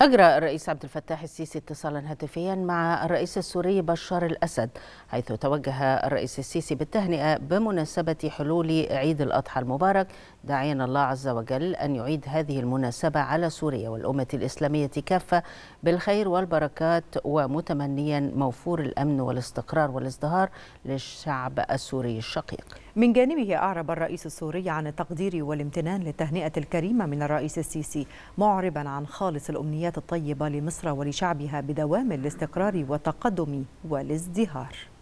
أجرى الرئيس عبد الفتاح السيسي اتصالا هاتفيا مع الرئيس السوري بشار الأسد حيث توجه الرئيس السيسي بالتهنئة بمناسبة حلول عيد الأضحى المبارك داعيا الله عز وجل أن يعيد هذه المناسبة على سوريا والأمة الإسلامية كافة بالخير والبركات ومتمنيا موفور الأمن والاستقرار والازدهار للشعب السوري الشقيق من جانبه أعرب الرئيس السوري عن التقدير والامتنان للتهنئة الكريمة من الرئيس السيسي معربا عن خالص الأمنيات التمنيات الطيبة لمصر ولشعبها بدوام الاستقرار والتقدم والازدهار